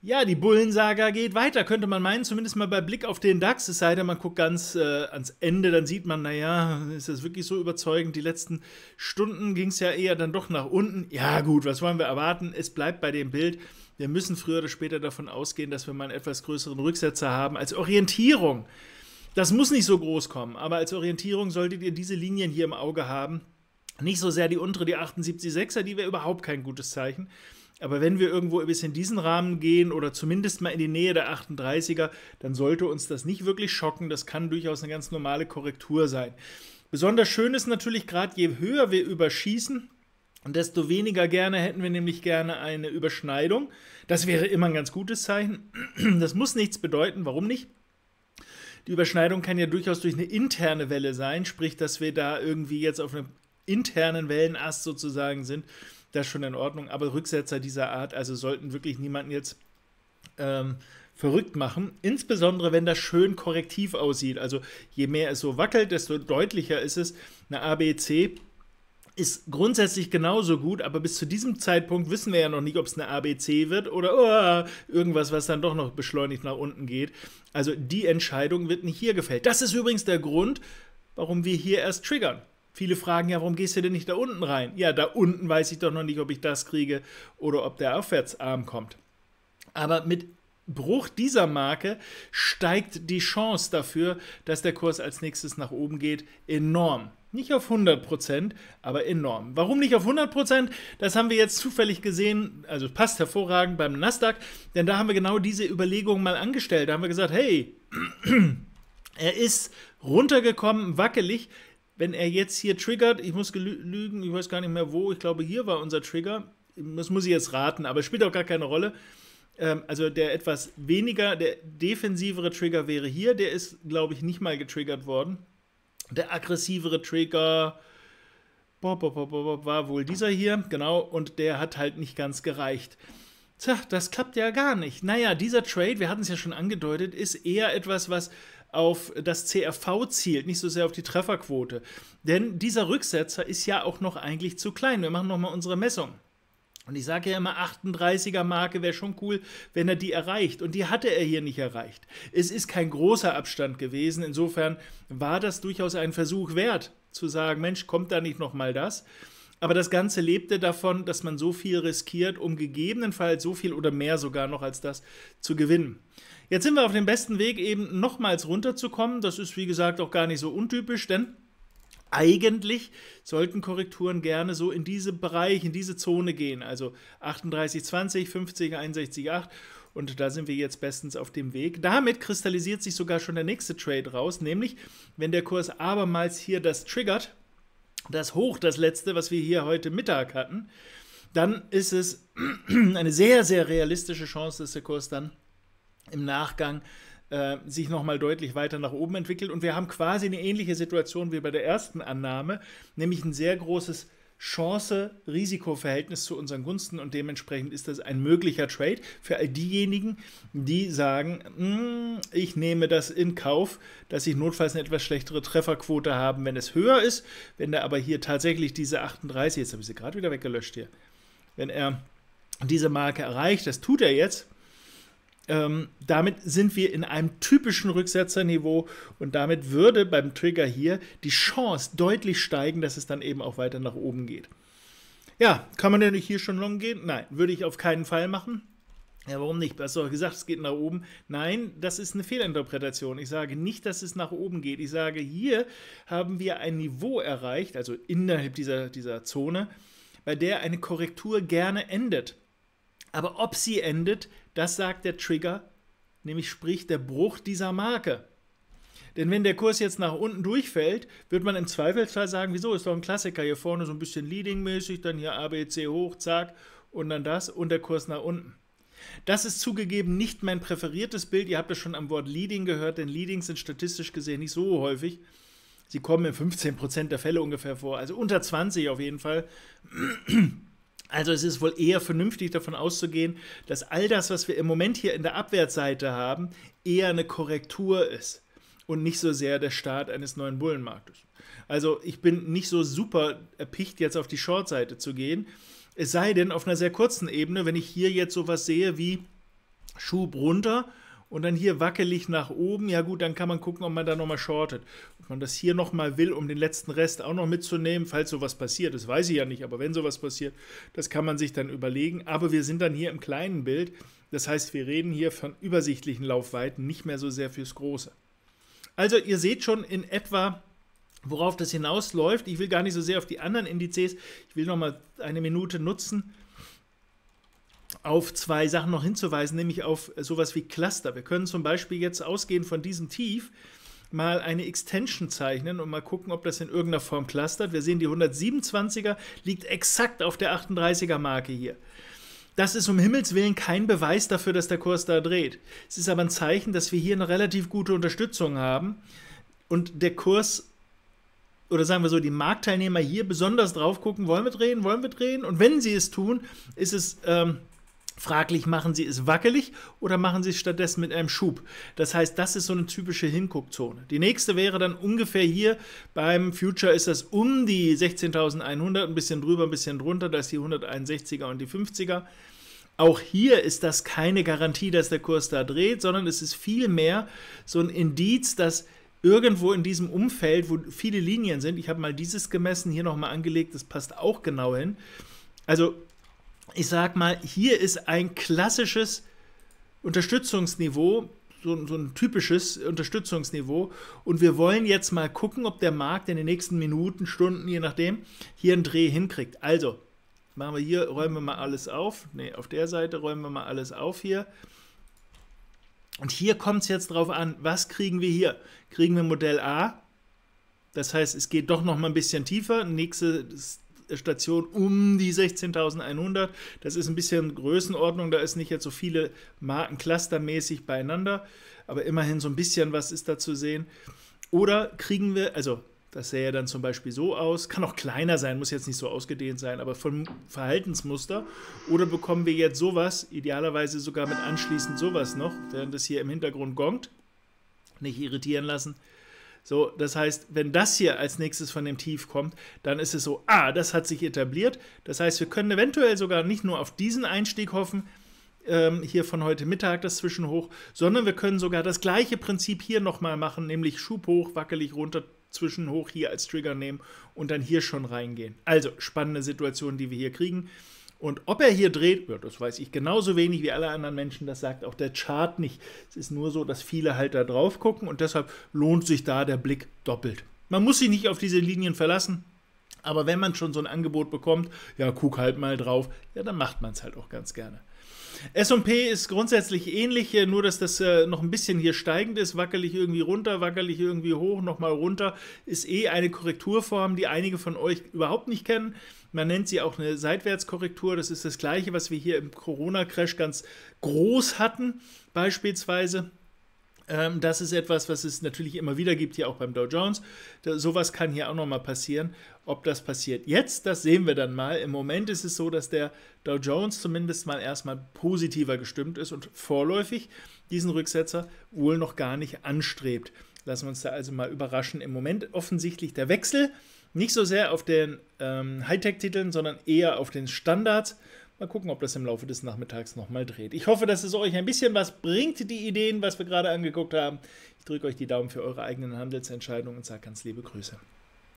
Ja, die Bullensaga geht weiter, könnte man meinen, zumindest mal bei Blick auf den DAX, es sei denn, man guckt ganz äh, ans Ende, dann sieht man, naja, ist das wirklich so überzeugend? Die letzten Stunden ging es ja eher dann doch nach unten. Ja, gut, was wollen wir erwarten? Es bleibt bei dem Bild. Wir müssen früher oder später davon ausgehen, dass wir mal einen etwas größeren Rücksetzer haben als Orientierung. Das muss nicht so groß kommen, aber als Orientierung solltet ihr diese Linien hier im Auge haben. Nicht so sehr die untere, die 78,6er, die wäre überhaupt kein gutes Zeichen. Aber wenn wir irgendwo bis in diesen Rahmen gehen oder zumindest mal in die Nähe der 38er, dann sollte uns das nicht wirklich schocken. Das kann durchaus eine ganz normale Korrektur sein. Besonders schön ist natürlich gerade, je höher wir überschießen, desto weniger gerne hätten wir nämlich gerne eine Überschneidung. Das wäre immer ein ganz gutes Zeichen. Das muss nichts bedeuten. Warum nicht? Die Überschneidung kann ja durchaus durch eine interne Welle sein, sprich, dass wir da irgendwie jetzt auf einem internen Wellenast sozusagen sind das schon in Ordnung. Aber Rücksetzer dieser Art, also sollten wirklich niemanden jetzt ähm, verrückt machen. Insbesondere, wenn das schön korrektiv aussieht. Also je mehr es so wackelt, desto deutlicher ist es. Eine ABC ist grundsätzlich genauso gut, aber bis zu diesem Zeitpunkt wissen wir ja noch nicht, ob es eine ABC wird oder oh, irgendwas, was dann doch noch beschleunigt nach unten geht. Also die Entscheidung wird nicht hier gefällt. Das ist übrigens der Grund, warum wir hier erst triggern. Viele fragen ja, warum gehst du denn nicht da unten rein? Ja, da unten weiß ich doch noch nicht, ob ich das kriege oder ob der Aufwärtsarm kommt. Aber mit Bruch dieser Marke steigt die Chance dafür, dass der Kurs als nächstes nach oben geht, enorm. Nicht auf 100%, aber enorm. Warum nicht auf 100%? Das haben wir jetzt zufällig gesehen, also passt hervorragend beim Nasdaq, denn da haben wir genau diese Überlegungen mal angestellt. Da haben wir gesagt, hey, er ist runtergekommen, wackelig, wenn er jetzt hier triggert, ich muss lügen, ich weiß gar nicht mehr wo, ich glaube, hier war unser Trigger. Das muss ich jetzt raten, aber spielt auch gar keine Rolle. Ähm, also der etwas weniger, der defensivere Trigger wäre hier, der ist, glaube ich, nicht mal getriggert worden. Der aggressivere Trigger bob, bob, bob, war wohl dieser hier, genau, und der hat halt nicht ganz gereicht. Tja, das klappt ja gar nicht. Naja, dieser Trade, wir hatten es ja schon angedeutet, ist eher etwas, was auf das CRV zielt, nicht so sehr auf die Trefferquote. Denn dieser Rücksetzer ist ja auch noch eigentlich zu klein. Wir machen nochmal unsere Messung. Und ich sage ja immer, 38er Marke wäre schon cool, wenn er die erreicht. Und die hatte er hier nicht erreicht. Es ist kein großer Abstand gewesen. Insofern war das durchaus ein Versuch wert, zu sagen, Mensch, kommt da nicht nochmal das? Aber das Ganze lebte davon, dass man so viel riskiert, um gegebenenfalls so viel oder mehr sogar noch als das zu gewinnen. Jetzt sind wir auf dem besten Weg, eben nochmals runterzukommen. Das ist, wie gesagt, auch gar nicht so untypisch, denn eigentlich sollten Korrekturen gerne so in diesen Bereich, in diese Zone gehen. Also 38, 20, 50, 61, 8. Und da sind wir jetzt bestens auf dem Weg. Damit kristallisiert sich sogar schon der nächste Trade raus, nämlich wenn der Kurs abermals hier das triggert, das Hoch, das letzte, was wir hier heute Mittag hatten, dann ist es eine sehr, sehr realistische Chance, dass der Kurs dann im Nachgang äh, sich nochmal deutlich weiter nach oben entwickelt. Und wir haben quasi eine ähnliche Situation wie bei der ersten Annahme, nämlich ein sehr großes Chance-Risiko-Verhältnis zu unseren Gunsten und dementsprechend ist das ein möglicher Trade für all diejenigen, die sagen, mm, ich nehme das in Kauf, dass ich notfalls eine etwas schlechtere Trefferquote haben, wenn es höher ist, wenn da aber hier tatsächlich diese 38, jetzt habe ich sie gerade wieder weggelöscht hier, wenn er diese Marke erreicht, das tut er jetzt, ähm, damit sind wir in einem typischen Rücksetzerniveau und damit würde beim Trigger hier die Chance deutlich steigen, dass es dann eben auch weiter nach oben geht. Ja, kann man denn hier schon long gehen? Nein, würde ich auf keinen Fall machen. Ja, warum nicht? Du hast doch gesagt, es geht nach oben. Nein, das ist eine Fehlinterpretation. Ich sage nicht, dass es nach oben geht. Ich sage, hier haben wir ein Niveau erreicht, also innerhalb dieser, dieser Zone, bei der eine Korrektur gerne endet. Aber ob sie endet, das sagt der Trigger, nämlich sprich der Bruch dieser Marke. Denn wenn der Kurs jetzt nach unten durchfällt, wird man im Zweifelsfall sagen, wieso, ist doch ein Klassiker hier vorne so ein bisschen leading-mäßig, dann hier ABC hoch, zack und dann das und der Kurs nach unten. Das ist zugegeben nicht mein präferiertes Bild. Ihr habt es schon am Wort Leading gehört, denn Leadings sind statistisch gesehen nicht so häufig. Sie kommen in 15% der Fälle ungefähr vor, also unter 20 auf jeden Fall. Also es ist wohl eher vernünftig davon auszugehen, dass all das, was wir im Moment hier in der Abwärtsseite haben, eher eine Korrektur ist und nicht so sehr der Start eines neuen Bullenmarktes. Also ich bin nicht so super erpicht, jetzt auf die Short-Seite zu gehen. Es sei denn, auf einer sehr kurzen Ebene, wenn ich hier jetzt sowas sehe wie Schub runter und dann hier wackelig nach oben. Ja gut, dann kann man gucken, ob man da nochmal shortet. Ob man das hier nochmal will, um den letzten Rest auch noch mitzunehmen, falls sowas passiert. Das weiß ich ja nicht, aber wenn sowas passiert, das kann man sich dann überlegen. Aber wir sind dann hier im kleinen Bild. Das heißt, wir reden hier von übersichtlichen Laufweiten, nicht mehr so sehr fürs Große. Also ihr seht schon in etwa, worauf das hinausläuft. Ich will gar nicht so sehr auf die anderen Indizes. Ich will nochmal eine Minute nutzen, auf zwei Sachen noch hinzuweisen, nämlich auf sowas wie Cluster. Wir können zum Beispiel jetzt ausgehend von diesem Tief mal eine Extension zeichnen und mal gucken, ob das in irgendeiner Form clustert. Wir sehen, die 127er liegt exakt auf der 38er Marke hier. Das ist um Himmels Willen kein Beweis dafür, dass der Kurs da dreht. Es ist aber ein Zeichen, dass wir hier eine relativ gute Unterstützung haben und der Kurs oder sagen wir so, die Marktteilnehmer hier besonders drauf gucken, wollen wir drehen, wollen wir drehen und wenn sie es tun, ist es ähm, Fraglich, machen Sie es wackelig oder machen Sie es stattdessen mit einem Schub? Das heißt, das ist so eine typische Hinguckzone. Die nächste wäre dann ungefähr hier beim Future ist das um die 16.100, ein bisschen drüber, ein bisschen drunter, da ist die 161er und die 50er. Auch hier ist das keine Garantie, dass der Kurs da dreht, sondern es ist vielmehr so ein Indiz, dass irgendwo in diesem Umfeld, wo viele Linien sind, ich habe mal dieses gemessen, hier nochmal angelegt, das passt auch genau hin. Also ich sag mal, hier ist ein klassisches Unterstützungsniveau, so ein, so, ein typisches Unterstützungsniveau. Und wir wollen jetzt mal gucken, ob der Markt in den nächsten Minuten, Stunden, je nachdem, hier einen Dreh hinkriegt. Also, machen wir hier, räumen wir mal alles auf. Ne, auf der Seite räumen wir mal alles auf hier. Und hier kommt es jetzt drauf an, was kriegen wir hier? Kriegen wir Modell A? Das heißt, es geht doch noch mal ein bisschen tiefer. Nächstes Station um die 16.100. Das ist ein bisschen Größenordnung, da ist nicht jetzt so viele Marken clustermäßig beieinander, aber immerhin so ein bisschen was ist da zu sehen. Oder kriegen wir, also das sähe dann zum Beispiel so aus, kann auch kleiner sein, muss jetzt nicht so ausgedehnt sein, aber vom Verhaltensmuster. Oder bekommen wir jetzt sowas, idealerweise sogar mit anschließend sowas noch, während das hier im Hintergrund gongt, nicht irritieren lassen. So, das heißt, wenn das hier als nächstes von dem Tief kommt, dann ist es so, ah, das hat sich etabliert. Das heißt, wir können eventuell sogar nicht nur auf diesen Einstieg hoffen, ähm, hier von heute Mittag das Zwischenhoch, sondern wir können sogar das gleiche Prinzip hier nochmal machen, nämlich Schub hoch, wackelig runter, Zwischenhoch hier als Trigger nehmen und dann hier schon reingehen. Also spannende Situation, die wir hier kriegen. Und ob er hier dreht, ja, das weiß ich genauso wenig wie alle anderen Menschen, das sagt auch der Chart nicht. Es ist nur so, dass viele halt da drauf gucken und deshalb lohnt sich da der Blick doppelt. Man muss sich nicht auf diese Linien verlassen, aber wenn man schon so ein Angebot bekommt, ja, guck halt mal drauf, ja, dann macht man es halt auch ganz gerne. SP ist grundsätzlich ähnlich, äh, nur dass das äh, noch ein bisschen hier steigend ist, wackelig irgendwie runter, wackelig irgendwie hoch, nochmal runter, ist eh eine Korrekturform, die einige von euch überhaupt nicht kennen. Man nennt sie auch eine Seitwärtskorrektur. Das ist das gleiche, was wir hier im Corona-Crash ganz groß hatten, beispielsweise. Ähm, das ist etwas, was es natürlich immer wieder gibt, hier auch beim Dow Jones. Da, sowas kann hier auch nochmal passieren. Ob das passiert jetzt, das sehen wir dann mal. Im Moment ist es so, dass der Dow Jones zumindest mal erstmal positiver gestimmt ist und vorläufig diesen Rücksetzer wohl noch gar nicht anstrebt. Lassen wir uns da also mal überraschen. Im Moment offensichtlich der Wechsel nicht so sehr auf den ähm, Hightech-Titeln, sondern eher auf den Standards. Mal gucken, ob das im Laufe des Nachmittags nochmal dreht. Ich hoffe, dass es euch ein bisschen was bringt, die Ideen, was wir gerade angeguckt haben. Ich drücke euch die Daumen für eure eigenen Handelsentscheidungen und sage ganz liebe Grüße.